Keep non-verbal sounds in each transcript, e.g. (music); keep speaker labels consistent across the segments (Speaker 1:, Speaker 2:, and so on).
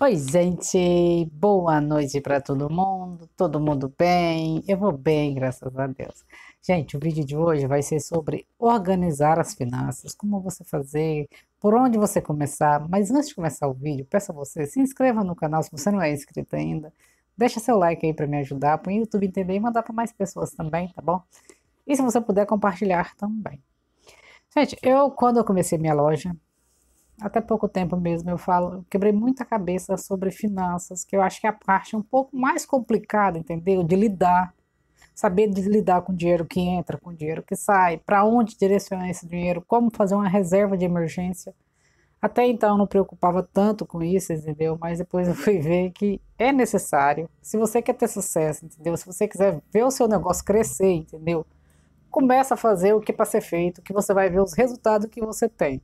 Speaker 1: Oi, gente, boa noite para todo mundo. Todo mundo bem? Eu vou bem, graças a Deus. Gente, o vídeo de hoje vai ser sobre organizar as finanças, como você fazer, por onde você começar. Mas antes de começar o vídeo, peço a você se inscreva no canal se você não é inscrito ainda. Deixa seu like aí para me ajudar, para o YouTube entender e mandar para mais pessoas também, tá bom? E se você puder compartilhar também. Gente, eu quando eu comecei minha loja, até pouco tempo mesmo, eu falo, eu quebrei muita cabeça sobre finanças, que eu acho que é a parte um pouco mais complicada, entendeu? De lidar, saber de lidar com o dinheiro que entra, com o dinheiro que sai, para onde direcionar esse dinheiro, como fazer uma reserva de emergência. Até então eu não preocupava tanto com isso, entendeu? Mas depois eu fui ver que é necessário. Se você quer ter sucesso, entendeu? Se você quiser ver o seu negócio crescer, entendeu? Começa a fazer o que é para ser feito, que você vai ver os resultados que você tem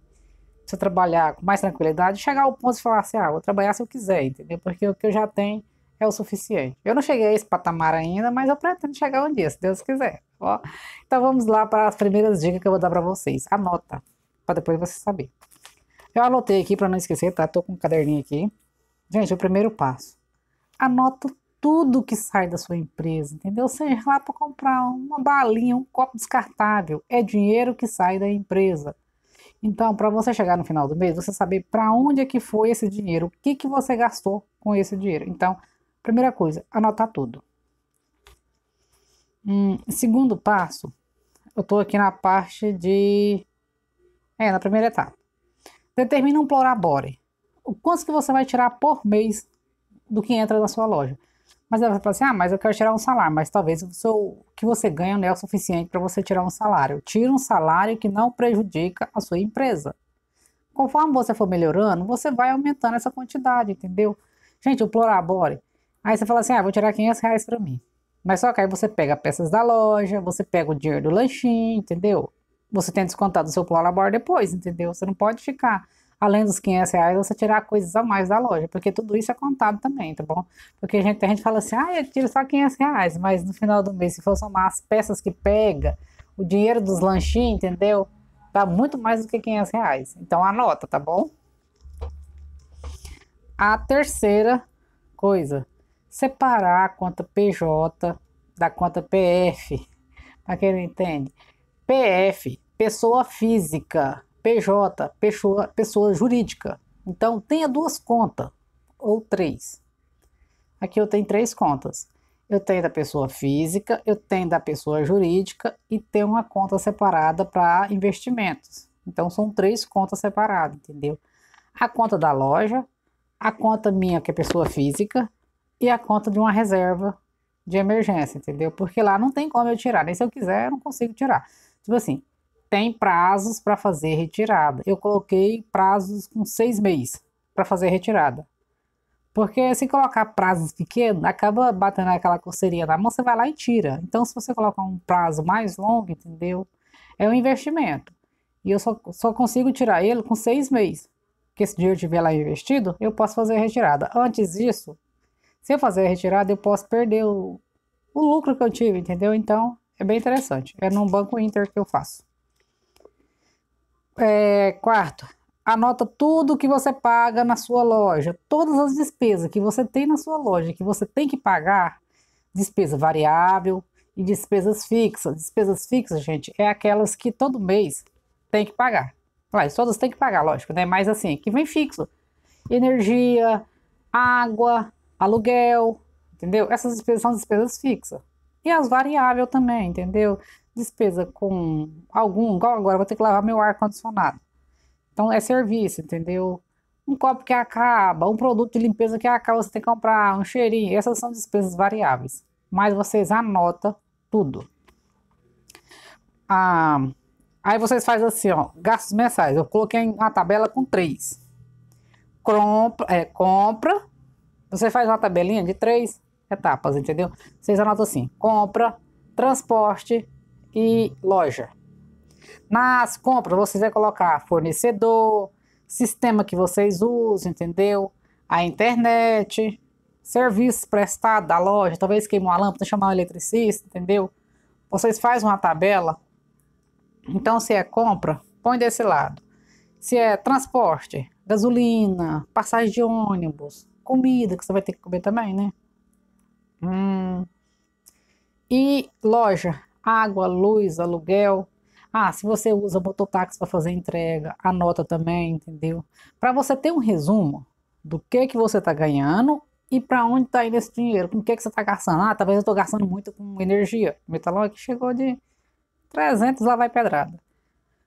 Speaker 1: você trabalhar com mais tranquilidade, chegar ao ponto de falar assim, ah, vou trabalhar se eu quiser, entendeu? Porque o que eu já tenho é o suficiente. Eu não cheguei a esse patamar ainda, mas eu pretendo chegar um dia, se Deus quiser. Ó. Então vamos lá para as primeiras dicas que eu vou dar para vocês. Anota, para depois você saber. Eu anotei aqui para não esquecer, tá? Tô com um caderninho aqui. Gente, o primeiro passo. Anota tudo que sai da sua empresa, entendeu? Seja lá para comprar uma balinha, um copo descartável, é dinheiro que sai da empresa. Então, para você chegar no final do mês, você saber para onde é que foi esse dinheiro, o que, que você gastou com esse dinheiro. Então, primeira coisa, anotar tudo. Hum, segundo passo, eu estou aqui na parte de... É, na primeira etapa. Determina um plurabore. O quanto que você vai tirar por mês do que entra na sua loja. Mas ela fala assim: ah, mas eu quero tirar um salário. Mas talvez o seu, que você ganha não é o suficiente para você tirar um salário. Tira um salário que não prejudica a sua empresa. Conforme você for melhorando, você vai aumentando essa quantidade, entendeu? Gente, o Plorabore. Aí você fala assim: ah, vou tirar 500 reais para mim. Mas só que aí você pega peças da loja, você pega o dinheiro do lanchinho, entendeu? Você tem descontado o seu Plorabore depois, entendeu? Você não pode ficar além dos 500 reais, você tirar coisas a mais da loja, porque tudo isso é contado também, tá bom? Porque a gente, a gente fala assim, ah, eu tiro só 500 reais, mas no final do mês, se for somar as peças que pega, o dinheiro dos lanchinhos, entendeu? Dá muito mais do que 500 reais. Então anota, tá bom? A terceira coisa, separar a conta PJ da conta PF. Para quem não entende, PF, pessoa física, PJ, pessoa, pessoa jurídica. Então, tenha duas contas ou três. Aqui eu tenho três contas. Eu tenho da pessoa física, eu tenho da pessoa jurídica e tenho uma conta separada para investimentos. Então são três contas separadas, entendeu? A conta da loja, a conta minha que é pessoa física e a conta de uma reserva de emergência, entendeu? Porque lá não tem como eu tirar, nem se eu quiser eu não consigo tirar. Tipo assim, tem prazos para fazer retirada. Eu coloquei prazos com seis meses para fazer retirada. Porque se colocar prazos pequenos, acaba batendo aquela coceirinha na mão, você vai lá e tira. Então, se você colocar um prazo mais longo, entendeu? É um investimento. E eu só, só consigo tirar ele com seis meses. Porque se eu tiver lá investido, eu posso fazer a retirada. Antes disso, se eu fazer a retirada, eu posso perder o, o lucro que eu tive, entendeu? Então, é bem interessante. É num banco Inter que eu faço. É, quarto, anota tudo que você paga na sua loja, todas as despesas que você tem na sua loja, que você tem que pagar, despesa variável e despesas fixas. Despesas fixas, gente, é aquelas que todo mês tem que pagar. Mas todas tem que pagar, lógico, né? Mas assim, que vem fixo. Energia, água, aluguel, entendeu? Essas despesas são despesas fixas. E as variáveis também, entendeu? despesa com algum, igual agora, vou ter que lavar meu ar-condicionado. Então é serviço, entendeu? Um copo que acaba, um produto de limpeza que acaba, você tem que comprar, um cheirinho. Essas são despesas variáveis. Mas vocês anotam tudo. Ah, aí vocês fazem assim, ó, gastos mensais. Eu coloquei uma tabela com três. Compra, é, compra. Você faz uma tabelinha de três etapas, entendeu? Vocês anotam assim: compra, transporte e loja. Nas compras, vocês vão colocar fornecedor, sistema que vocês usam, entendeu? A internet, serviço prestado da loja, talvez queimou a lâmpada, chamar o eletricista, entendeu? Vocês fazem uma tabela. Então, se é compra, põe desse lado. Se é transporte, gasolina, passagem de ônibus, comida, que você vai ter que comer também, né? Hum. E loja, água, luz, aluguel. Ah, se você usa mototáxi para fazer entrega, anota também, entendeu? Para você ter um resumo do que que você está ganhando e para onde está indo esse dinheiro, com o que, que você está gastando. Ah, talvez eu estou gastando muito com energia. O metalão aqui chegou de 300, lá vai pedrada.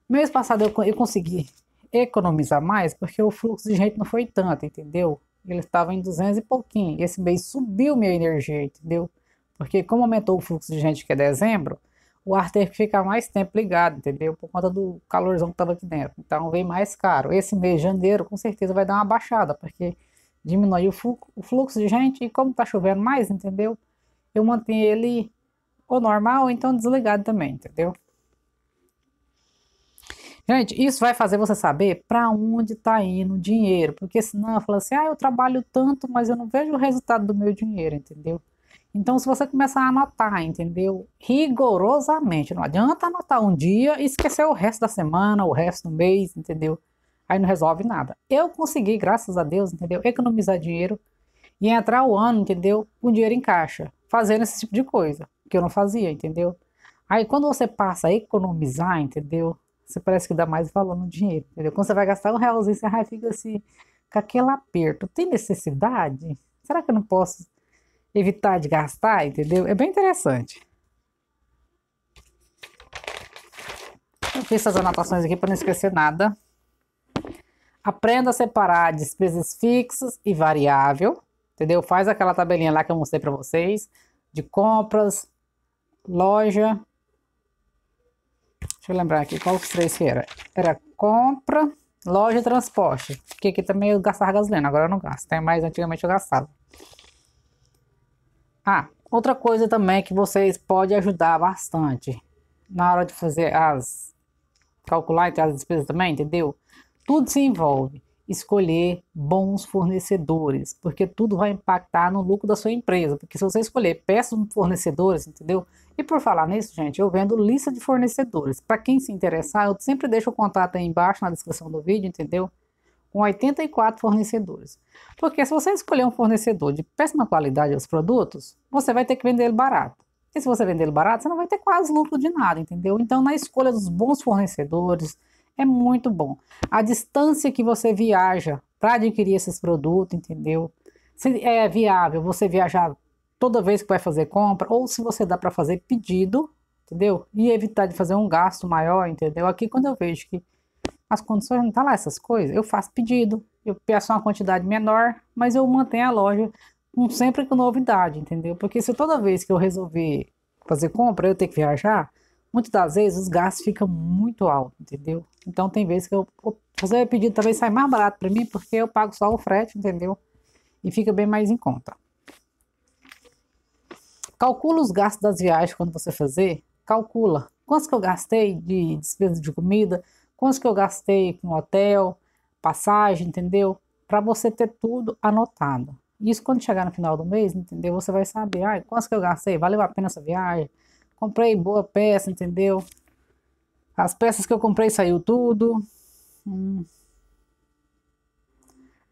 Speaker 1: Mês passado eu, eu consegui economizar mais porque o fluxo de gente não foi tanto, entendeu? Ele estava em 200 e pouquinho. Esse mês subiu minha energia, entendeu? Porque como aumentou o fluxo de gente que é dezembro, o ar teve que ficar mais tempo ligado, entendeu? Por conta do calorzão que estava aqui dentro. Então vem mais caro. Esse mês de janeiro com certeza vai dar uma baixada, porque diminui o fluxo de gente e como está chovendo mais, entendeu? Eu mantenho ele ou normal ou então desligado também, entendeu? Gente, isso vai fazer você saber para onde está indo o dinheiro, porque senão fala assim, ah, eu trabalho tanto, mas eu não vejo o resultado do meu dinheiro, entendeu? Então, se você começar a anotar, entendeu? Rigorosamente, não adianta anotar um dia e esquecer o resto da semana, o resto do mês, entendeu? Aí não resolve nada. Eu consegui, graças a Deus, entendeu? Economizar dinheiro e entrar o ano, entendeu? Com dinheiro em caixa, fazendo esse tipo de coisa que eu não fazia, entendeu? Aí quando você passa a economizar, entendeu? Você parece que dá mais valor no dinheiro, entendeu? Quando você vai gastar um realzinho, você fica assim, com aquele aperto. Tem necessidade? Será que eu não posso evitar de gastar, entendeu? É bem interessante. Eu fiz essas anotações aqui para não esquecer nada. Aprenda a separar despesas fixas e variável, entendeu? Faz aquela tabelinha lá que eu mostrei para vocês, de compras, loja. Deixa eu lembrar aqui qual os três que era. Era compra, loja e transporte. Porque aqui também eu gastava gasolina, agora eu não gasto. Tem né? mais, antigamente eu gastava. Ah, outra coisa também que vocês podem ajudar bastante na hora de fazer as calcular as despesas também, entendeu? Tudo se envolve escolher bons fornecedores, porque tudo vai impactar no lucro da sua empresa. Porque se você escolher péssimos fornecedores, entendeu? E por falar nisso, gente, eu vendo lista de fornecedores. Para quem se interessar, eu sempre deixo o contato aí embaixo na descrição do vídeo, entendeu? com 84 fornecedores. Porque se você escolher um fornecedor de péssima qualidade dos produtos, você vai ter que vender ele barato. E se você vender ele barato, você não vai ter quase lucro de nada, entendeu? Então, na escolha dos bons fornecedores, é muito bom. A distância que você viaja para adquirir esses produtos, entendeu? Se é viável você viajar toda vez que vai fazer compra, ou se você dá para fazer pedido, entendeu? E evitar de fazer um gasto maior, entendeu? Aqui, quando eu vejo que as condições não tá lá essas coisas. Eu faço pedido, eu peço uma quantidade menor, mas eu mantenho a loja sempre com novidade, entendeu? Porque se toda vez que eu resolver fazer compra, eu tenho que viajar, muitas das vezes os gastos ficam muito altos, entendeu? Então tem vezes que eu fazer pedido também sai mais barato para mim, porque eu pago só o frete, entendeu? E fica bem mais em conta. Calcula os gastos das viagens quando você fazer, calcula quanto que eu gastei de despesa de comida, quantos que eu gastei com hotel, passagem, entendeu? Para você ter tudo anotado. Isso quando chegar no final do mês, entendeu? Você vai saber, ah, quantos que eu gastei, valeu a pena essa viagem, comprei boa peça, entendeu? As peças que eu comprei saiu tudo. Hum.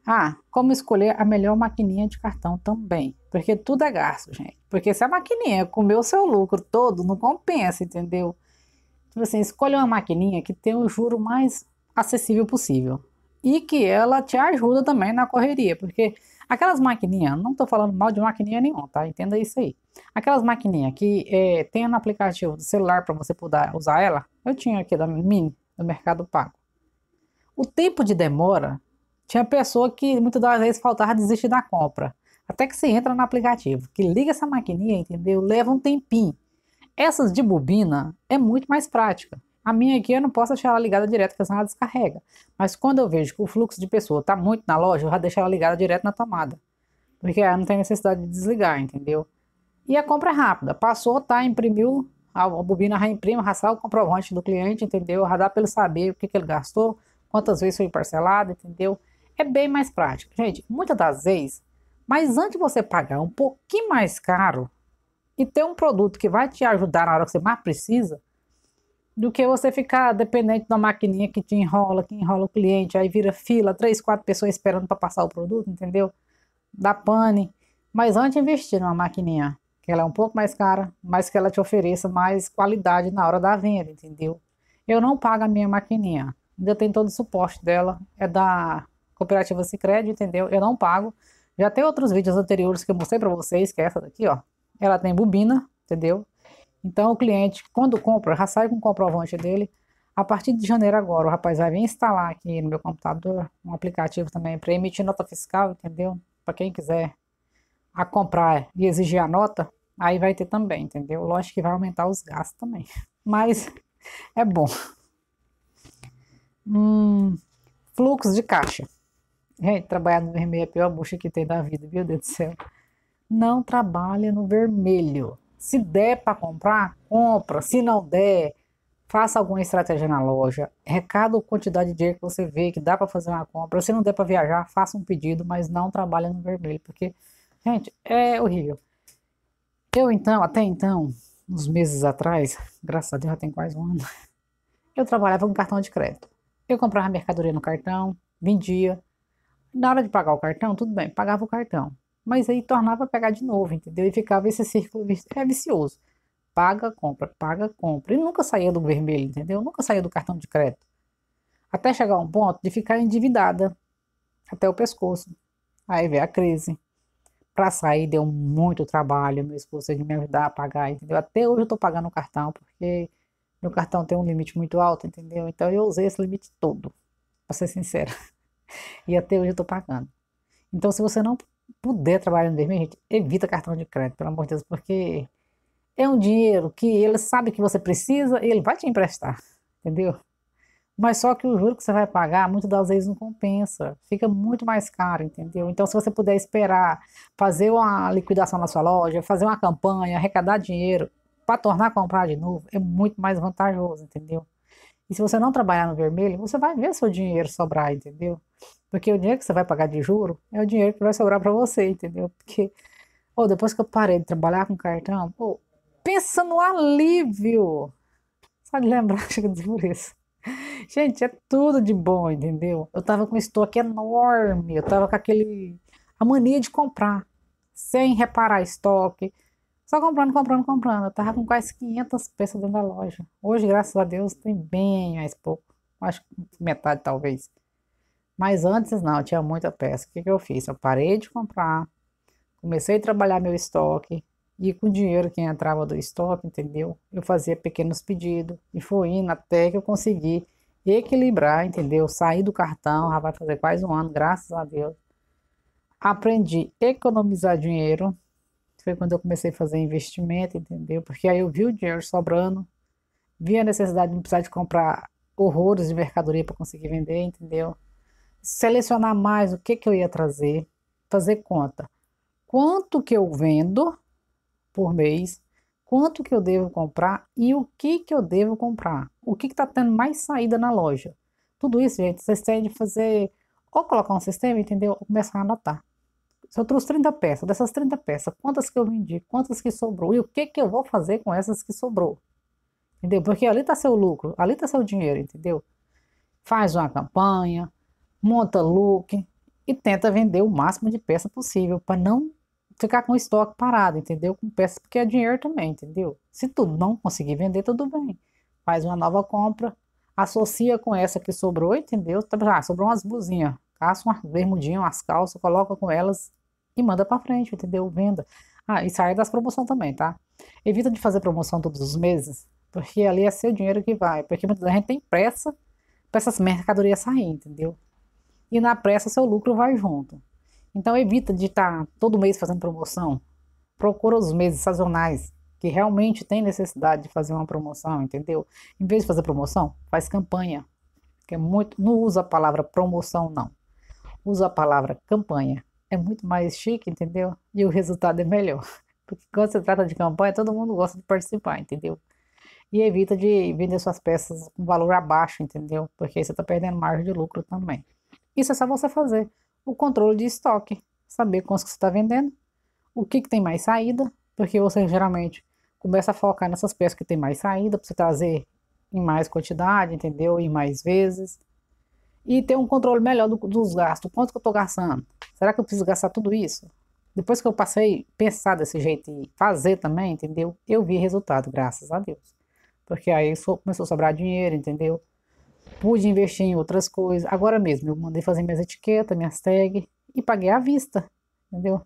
Speaker 1: Ah, como escolher a melhor maquininha de cartão também. Porque tudo é gasto, gente. Porque se a maquininha comer o seu lucro todo, não compensa, entendeu? você tipo assim, escolha uma maquininha que tenha o juro mais acessível possível e que ela te ajuda também na correria, porque aquelas maquininhas, não estou falando mal de maquininha nenhuma, tá? Entenda isso aí. Aquelas maquininhas que é, tem no aplicativo do celular para você poder usar ela, eu tinha aqui da Mini, do Mercado Pago. O tempo de demora tinha pessoa que muitas das vezes faltava desistir da compra. Até que você entra no aplicativo, que liga essa maquininha, entendeu? Leva um tempinho. Essas de bobina é muito mais prática. A minha aqui eu não posso deixar ela ligada direto, porque senão ela descarrega. Mas quando eu vejo que o fluxo de pessoa está muito na loja, eu já deixo ela ligada direto na tomada. Porque ela não tem necessidade de desligar, entendeu? E a compra é rápida. Passou, tá, imprimiu, a bobina já imprime, já sai o comprovante do cliente, entendeu? Já dá para ele saber o que, que ele gastou, quantas vezes foi parcelado, entendeu? É bem mais prático. Gente, muitas das vezes, mas antes de você pagar um pouquinho mais caro, e ter um produto que vai te ajudar na hora que você mais precisa, do que você ficar dependente da maquininha que te enrola, que enrola o cliente, aí vira fila, três, quatro pessoas esperando para passar o produto, entendeu? Dá pane. Mas antes de investir numa maquininha, que ela é um pouco mais cara, mas que ela te ofereça mais qualidade na hora da venda, entendeu? Eu não pago a minha maquininha, ainda tem todo o suporte dela, é da cooperativa Sicredi, entendeu? Eu não pago. Já tem outros vídeos anteriores que eu mostrei para vocês, que é essa daqui, ó ela tem bobina, entendeu? Então o cliente, quando compra, já sai com o comprovante dele. A partir de janeiro agora, o rapaz vai vir instalar aqui no meu computador um aplicativo também para emitir nota fiscal, entendeu? Para quem quiser a comprar e exigir a nota, aí vai ter também, entendeu? Lógico que vai aumentar os gastos também, (laughs) mas é bom. Hum, fluxo de caixa. Gente, trabalhar no vermelho é a pior bucha que tem da vida, viu Deus do céu não trabalha no vermelho. Se der para comprar, compra. Se não der, faça alguma estratégia na loja. Recado quantidade de dinheiro que você vê que dá para fazer uma compra. Se não der para viajar, faça um pedido, mas não trabalha no vermelho, porque, gente, é horrível. Eu então, até então, uns meses atrás, graças a Deus já tem quase um ano, (laughs) eu trabalhava com cartão de crédito. Eu comprava mercadoria no cartão, vendia. Na hora de pagar o cartão, tudo bem, pagava o cartão mas aí tornava a pegar de novo, entendeu? E ficava esse círculo é vicioso. Paga, compra, paga, compra. E nunca saía do vermelho, entendeu? Nunca saía do cartão de crédito. Até chegar a um ponto de ficar endividada até o pescoço. Aí veio a crise. Para sair deu muito trabalho, meu esposo teve de me ajudar a pagar, entendeu? Até hoje eu estou pagando o cartão, porque meu cartão tem um limite muito alto, entendeu? Então eu usei esse limite todo, para ser sincera. (laughs) E até hoje eu estou pagando. Então, se você não puder trabalhar no 2000, gente, evita cartão de crédito, pelo amor de Deus, porque é um dinheiro que ele sabe que você precisa e ele vai te emprestar, entendeu? Mas só que o juro que você vai pagar muitas das vezes não compensa, fica muito mais caro, entendeu? Então, se você puder esperar, fazer uma liquidação na sua loja, fazer uma campanha, arrecadar dinheiro para tornar a comprar de novo, é muito mais vantajoso, entendeu? E se você não trabalhar no vermelho, você vai ver seu dinheiro sobrar, entendeu? Porque o dinheiro que você vai pagar de juro é o dinheiro que vai sobrar para você, entendeu? Porque, ou oh, depois que eu parei de trabalhar com cartão, ou oh, pensa no alívio. Só de lembrar, (laughs) chega de isso. Gente, é tudo de bom, entendeu? Eu tava com um estoque enorme, eu tava com aquele. a mania de comprar, sem reparar estoque, só comprando, comprando, comprando. Eu tava com quase 500 peças dentro da loja. Hoje, graças a Deus, tem bem mais pouco. Acho que metade talvez. Mas antes não, tinha muita peça. O que, que eu fiz? Eu parei de comprar, comecei a trabalhar meu estoque. E com o dinheiro que entrava do estoque, entendeu? Eu fazia pequenos pedidos e fui indo até que eu consegui equilibrar, entendeu? Sair do cartão, já vai fazer quase um ano, graças a Deus. Aprendi a economizar dinheiro, foi quando eu comecei a fazer investimento, entendeu? Porque aí eu vi o dinheiro sobrando, vi a necessidade de não precisar de comprar horrores de mercadoria para conseguir vender, entendeu? Selecionar mais o que, que eu ia trazer, fazer conta. Quanto que eu vendo por mês, quanto que eu devo comprar e o que que eu devo comprar. O que está tendo mais saída na loja. Tudo isso, gente, vocês têm de fazer ou colocar um sistema, entendeu? Ou começar a anotar. Se eu trouxe 30 peças, dessas 30 peças, quantas que eu vendi? Quantas que sobrou? E o que que eu vou fazer com essas que sobrou? Entendeu? Porque ali está seu lucro, ali está seu dinheiro, entendeu? Faz uma campanha, monta look e tenta vender o máximo de peça possível para não ficar com o estoque parado, entendeu? Com peças porque é dinheiro também, entendeu? Se tu não conseguir vender, tudo bem. Faz uma nova compra, associa com essa que sobrou, entendeu? Tá, ah, sobrou umas blusinhas, caça umas bermudinhas, umas calças, coloca com elas e manda para frente, entendeu? Venda. Ah, e sai das promoções também, tá? Evita de fazer promoção todos os meses, porque ali é seu dinheiro que vai. Porque muita gente tem pressa para essas mercadorias sair, entendeu? E na pressa seu lucro vai junto. Então evita de estar tá todo mês fazendo promoção. Procura os meses sazonais que realmente tem necessidade de fazer uma promoção, entendeu? Em vez de fazer promoção, faz campanha. Que é muito, não usa a palavra promoção não. Usa a palavra campanha é muito mais chique, entendeu? E o resultado é melhor. (laughs) Porque quando se trata de campanha, todo mundo gosta de participar, entendeu? E evita de vender suas peças com valor abaixo, entendeu? Porque aí você está perdendo margem de lucro também. Isso é só você fazer. O controle de estoque. Saber quantos que você está vendendo, o que, que tem mais saída, porque você geralmente começa a focar nessas peças que tem mais saída, para você trazer em mais quantidade, entendeu? Em mais vezes e ter um controle melhor do, dos gastos. Quanto que eu estou gastando? Será que eu preciso gastar tudo isso? Depois que eu passei a pensar desse jeito e fazer também, entendeu? Eu vi resultado, graças a Deus. Porque aí começou a sobrar dinheiro, entendeu? Pude investir em outras coisas. Agora mesmo, eu mandei fazer minhas etiquetas, minhas tags e paguei à vista, entendeu?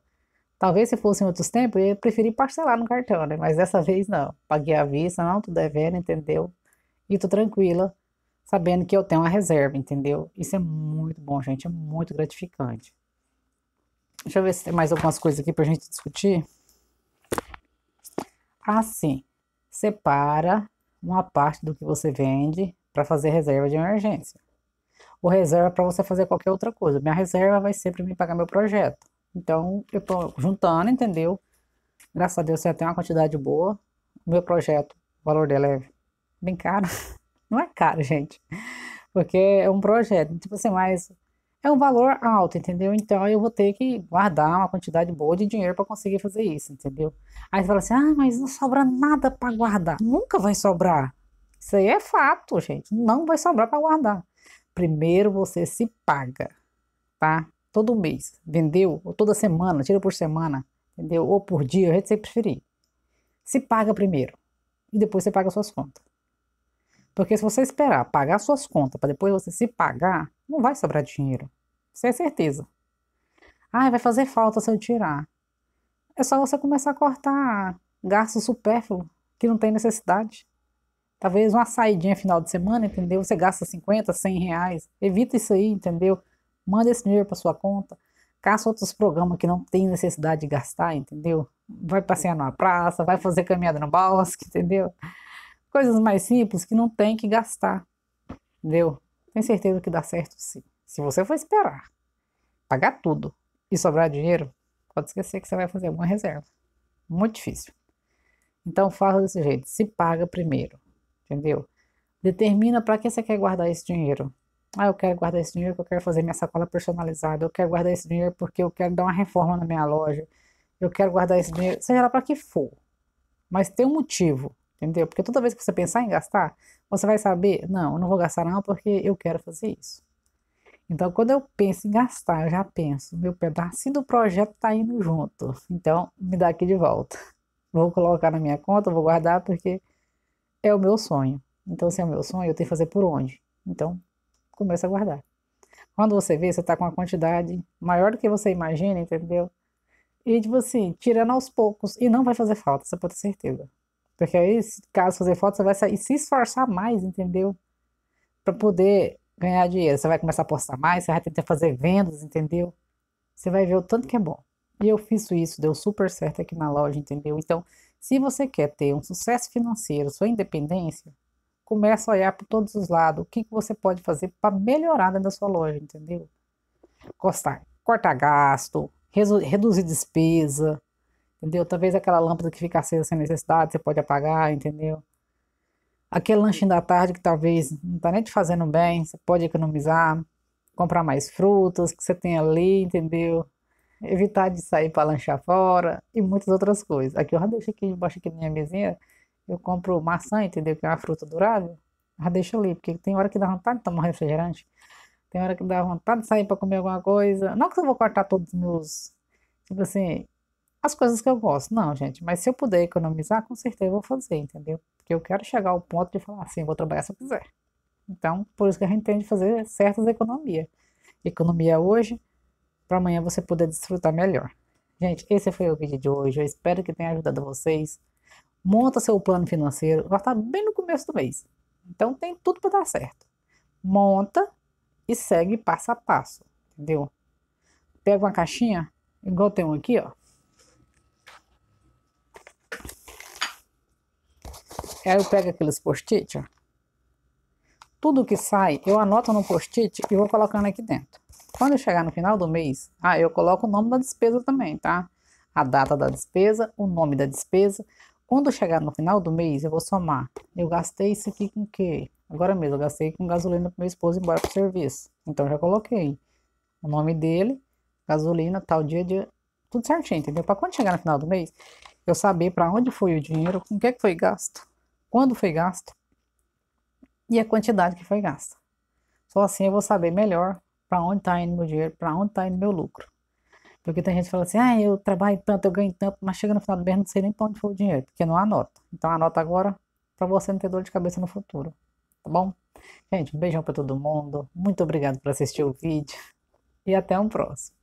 Speaker 1: Talvez se fosse em outros tempos, eu preferi parcelar no cartão, né? Mas dessa (laughs) vez não. Paguei à vista, não tô devendo, entendeu? E tô tranquila sabendo que eu tenho uma reserva, entendeu? Isso é muito bom, gente, é muito gratificante. Deixa eu ver se tem mais algumas coisas aqui para a gente discutir. Assim, separa uma parte do que você vende para fazer reserva de emergência. O reserva é para você fazer qualquer outra coisa. Minha reserva vai ser para me pagar meu projeto. Então, eu estou juntando, entendeu? Graças a Deus, você tem uma quantidade boa. meu projeto, o valor dela é bem caro. (laughs) Não é caro, gente. Porque é um projeto, tipo assim, mas é um valor alto, entendeu? Então eu vou ter que guardar uma quantidade boa de dinheiro para conseguir fazer isso, entendeu? Aí você fala assim: ah, mas não sobra nada para guardar. Nunca vai sobrar. Isso aí é fato, gente. Não vai sobrar para guardar. Primeiro você se paga, tá? Todo mês, vendeu? Ou toda semana, tira por semana, entendeu? Ou por dia, a gente sempre preferir. Se paga primeiro. E depois você paga suas contas. Porque se você esperar pagar suas contas para depois você se pagar, não vai sobrar dinheiro. Isso é certeza. Ah, vai fazer falta se eu tirar. É só você começar a cortar gastos supérfluos que não tem necessidade. Talvez uma saidinha final de semana, entendeu? Você gasta 50, 100 reais. Evita isso aí, entendeu? Manda esse dinheiro para sua conta. Caça outros programas que não tem necessidade de gastar, entendeu? Vai passear numa praça, vai fazer caminhada no bosque, (laughs) entendeu? Coisas mais simples que não tem que gastar. Entendeu? Tenho certeza que dá certo sim. Se você for esperar pagar tudo e sobrar dinheiro, pode esquecer que você vai fazer alguma reserva. Muito difícil. Então faça desse jeito, se paga primeiro, entendeu? Determina para que você quer guardar esse dinheiro. Ah, eu quero guardar esse dinheiro porque eu quero fazer minha sacola personalizada. Eu quero guardar esse dinheiro porque eu quero dar uma reforma na minha loja. Eu quero guardar esse dinheiro, seja lá para que for. Mas tem um motivo entendeu? Porque toda vez que você pensar em gastar, você vai saber, não, eu não vou gastar não porque eu quero fazer isso. Então, quando eu penso em gastar, eu já penso, meu pedacinho do projeto tá indo junto. Então, me dá aqui de volta. (laughs) Vou colocar na minha conta, vou guardar porque é o meu sonho. Então, se é o meu sonho, eu tenho que fazer por onde? Então, começa a guardar. Quando você vê, você tá com uma quantidade maior do que você imagina, entendeu? E, tipo assim, tirando aos poucos. E não vai fazer falta, você pode ter certeza. Porque aí, caso fazer foto, você vai sair, se esforçar mais, entendeu? Para poder ganhar dinheiro. Você vai começar a postar mais, você vai tentar fazer vendas, entendeu? Você vai ver o tanto que é bom. E eu fiz isso, deu super certo aqui na loja, entendeu? Então, se você quer ter um sucesso financeiro, sua independência, começa a olhar por todos os lados. O que, que você pode fazer para melhorar na sua loja, entendeu? Cortar, cortar gasto, reduzir despesa, entendeu? Talvez aquela lâmpada que fica acesa sem necessidade, você pode apagar, entendeu? Aquele lanchinho da tarde que talvez não tá nem te fazendo bem, você pode economizar, comprar mais frutas que você tem ali, entendeu? Evitar de sair para lanchar fora e muitas outras coisas. Aqui eu já deixo aqui embaixo aqui na minha mesinha, eu compro maçã, entendeu? Que é uma fruta durável, já deixo ali, porque tem hora que dá vontade de tomar refrigerante, tem hora que dá vontade de sair para comer alguma coisa. Não que eu vou cortar todos os meus, tipo assim, as coisas que eu gosto. Não, gente, mas se eu puder economizar, com certeza eu vou fazer, entendeu? Porque eu quero chegar ao ponto de falar assim, vou trabalhar se eu quiser. Então, por isso que a gente tem de fazer certas economias. Economia hoje, para amanhã você poder desfrutar melhor. Gente, esse foi o vídeo de hoje. Eu espero que tenha ajudado vocês. Monta seu plano financeiro. Vai está bem no começo do mês. Então tem tudo para dar certo. Monta e segue passo a passo. Entendeu? Pega uma caixinha, igual tem um aqui, ó. Aí eu pego aqueles post-it, tudo que sai, eu anoto no post-it e vou colocando aqui dentro. Quando eu chegar no final do mês, ah, eu coloco o nome da despesa também, tá? A data da despesa, o nome da despesa. Quando eu chegar no final do mês, eu vou somar. Eu gastei isso aqui com o quê? Agora mesmo, eu gastei com gasolina para meu esposo ir embora pro serviço. Então já coloquei o nome dele, gasolina, tal dia, dia, tudo certinho, entendeu? Para quando chegar no final do mês, eu saber para onde foi o dinheiro, com o que, é que foi gasto quando foi gasto e a quantidade que foi gasta. Só assim eu vou saber melhor para onde está indo meu dinheiro, para onde está indo meu lucro. Porque tem gente que fala assim, ah, eu trabalho tanto, eu ganho tanto, mas chega no final do mês não sei nem para onde foi o dinheiro, porque não anota. Então anota agora para você não ter dor de cabeça no futuro, tá bom? Gente, um beijão para todo mundo, muito obrigado por assistir o vídeo e até um próximo.